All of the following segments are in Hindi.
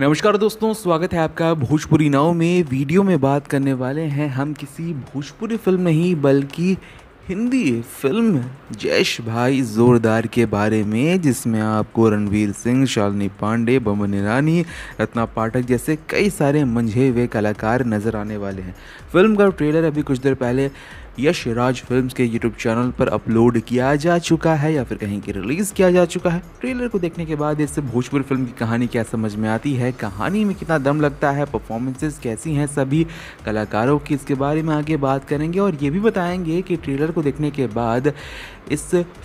नमस्कार दोस्तों स्वागत है आपका भोजपुरी नाव में वीडियो में बात करने वाले हैं हम किसी भोजपुरी फिल्म नहीं बल्कि हिंदी फिल्म जैश भाई जोरदार के बारे में जिसमें आपको रणवीर सिंह शालिनी पांडे बमन ईरानी रत्ना पाठक जैसे कई सारे मंझे हुए कलाकार नज़र आने वाले हैं फिल्म का ट्रेलर अभी कुछ देर पहले यश राज फिल्म के यूट्यूब चैनल पर अपलोड किया जा चुका है या फिर कहीं की रिलीज किया जा चुका है ट्रेलर को देखने के बाद इससे भोजपुर फिल्म की कहानी क्या समझ में आती है कहानी में कितना दम लगता है परफॉर्मेंसेस कैसी हैं सभी कलाकारों की इसके बारे में आगे बात करेंगे और ये भी बताएंगे कि ट्रेलर को देखने के बाद इस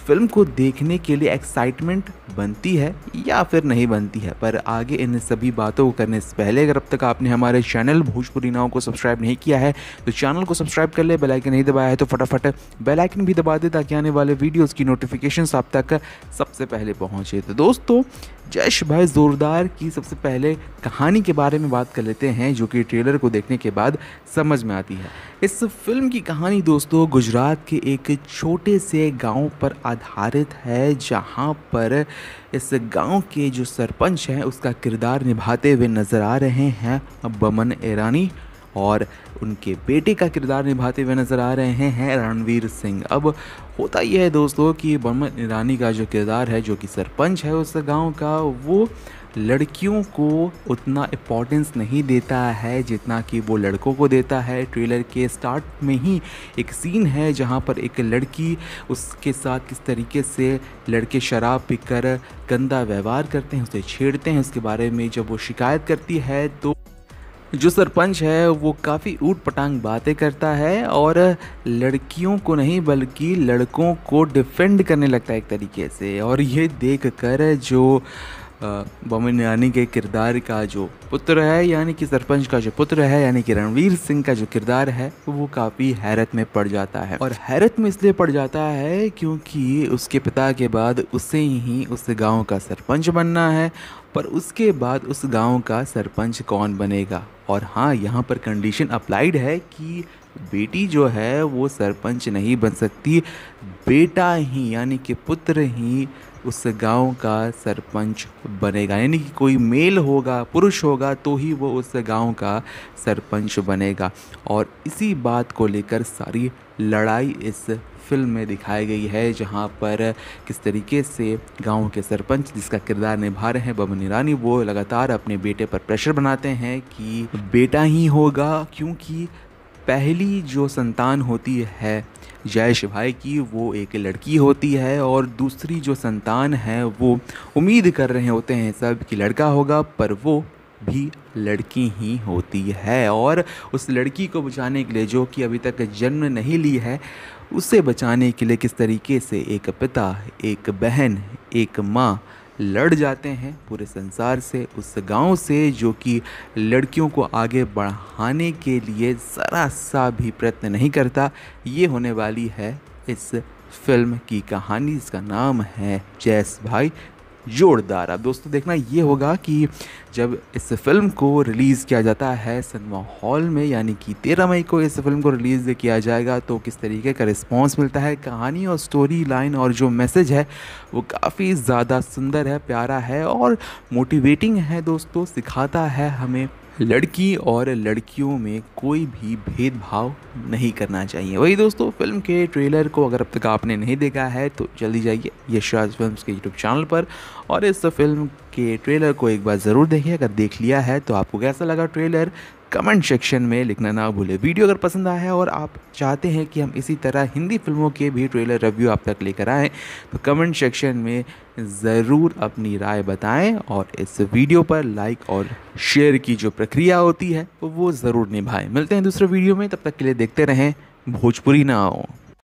फिल्म को देखने के लिए एक्साइटमेंट बनती है या फिर नहीं बनती है पर आगे इन सभी बातों को करने से पहले अगर अब तक आपने हमारे चैनल भोजपुरी नाव को सब्सक्राइब नहीं किया है तो चैनल को सब्सक्राइब कर ले बेलाइकन नहीं दबाया है तो फटाफट बेलाइकन भी दबा दे ताकि आने वाले वीडियोज़ की नोटिफिकेशन आप तक सबसे पहले पहुँचे तो दोस्तों जैश भाई ज़ोरदार की सबसे पहले कहानी के बारे में बात कर लेते हैं जो कि ट्रेलर को देखने के बाद समझ में आती है इस फिल्म की कहानी दोस्तों गुजरात के एक छोटे से गांव पर आधारित है जहां पर इस गांव के जो सरपंच हैं उसका किरदार निभाते हुए नज़र आ रहे हैं बमन ईरानी और उनके बेटे का किरदार निभाते हुए नज़र आ रहे हैं रणवीर सिंह अब होता यह है दोस्तों कि बमन ईरानी का जो किरदार है जो कि सरपंच है उस गांव का वो लड़कियों को उतना इम्पोर्टेंस नहीं देता है जितना कि वो लड़कों को देता है ट्रेलर के स्टार्ट में ही एक सीन है जहाँ पर एक लड़की उसके साथ किस तरीके से लड़के शराब पीकर गंदा व्यवहार करते हैं उसे छेड़ते हैं उसके बारे में जब वो शिकायत करती है तो जो सरपंच है वो काफ़ी ऊट पटांग बातें करता है और लड़कियों को नहीं बल्कि लड़कों को डिफेंड करने लगता है एक तरीके से और ये देख कर जो बॉम्बे नानी के किरदार का जो पुत्र है यानी कि सरपंच का जो पुत्र है यानी कि रणवीर सिंह का जो किरदार है वो काफ़ी हैरत में पड़ जाता है और हैरत में इसलिए पड़ जाता है क्योंकि उसके पिता के बाद उसे ही उस गांव का सरपंच बनना है पर उसके बाद उस गांव का सरपंच कौन बनेगा और हाँ यहाँ पर कंडीशन अप्लाइड है कि बेटी जो है वो सरपंच नहीं बन सकती बेटा ही यानी कि पुत्र ही उस गांव का सरपंच बनेगा यानी कि कोई मेल होगा पुरुष होगा तो ही वो उस गांव का सरपंच बनेगा और इसी बात को लेकर सारी लड़ाई इस फिल्म में दिखाई गई है जहाँ पर किस तरीके से गांव के सरपंच जिसका किरदार निभा रहे हैं बबन ईरानी वो लगातार अपने बेटे पर प्रेशर बनाते हैं कि बेटा ही होगा क्योंकि पहली जो संतान होती है जयश भाई की वो एक लड़की होती है और दूसरी जो संतान है वो उम्मीद कर रहे होते हैं सब कि लड़का होगा पर वो भी लड़की ही होती है और उस लड़की को बचाने के लिए जो कि अभी तक जन्म नहीं ली है उसे बचाने के लिए किस तरीके से एक पिता एक बहन एक माँ लड़ जाते हैं पूरे संसार से उस गांव से जो कि लड़कियों को आगे बढ़ाने के लिए ज़रा सा भी प्रयत्न नहीं करता ये होने वाली है इस फिल्म की कहानी इसका नाम है जैस भाई जोरदार अब दोस्तों देखना ये होगा कि जब इस फिल्म को रिलीज़ किया जाता है सिनेमा हॉल में यानी कि तेरह मई को इस फिल्म को रिलीज़ किया जाएगा तो किस तरीके का रिस्पॉन्स मिलता है कहानी और स्टोरी लाइन और जो मैसेज है वो काफ़ी ज़्यादा सुंदर है प्यारा है और मोटिवेटिंग है दोस्तों सिखाता है हमें लड़की और लड़कियों में कोई भी भेदभाव नहीं करना चाहिए वही दोस्तों फिल्म के ट्रेलर को अगर अब तक आपने नहीं देखा है तो जल्दी जाइए यशराज फिल्म के यूट्यूब चैनल पर और इस फिल्म के ट्रेलर को एक बार ज़रूर देखिए अगर देख लिया है तो आपको कैसा लगा ट्रेलर कमेंट सेक्शन में लिखना ना भूलें वीडियो अगर पसंद आया है और आप चाहते हैं कि हम इसी तरह हिंदी फिल्मों के भी ट्रेलर रिव्यू आप तक लेकर आएँ तो कमेंट सेक्शन में ज़रूर अपनी राय बताएं और इस वीडियो पर लाइक और शेयर की जो प्रक्रिया होती है वो ज़रूर निभाएं मिलते हैं दूसरे वीडियो में तब तक के लिए देखते रहें भोजपुरी ना आओ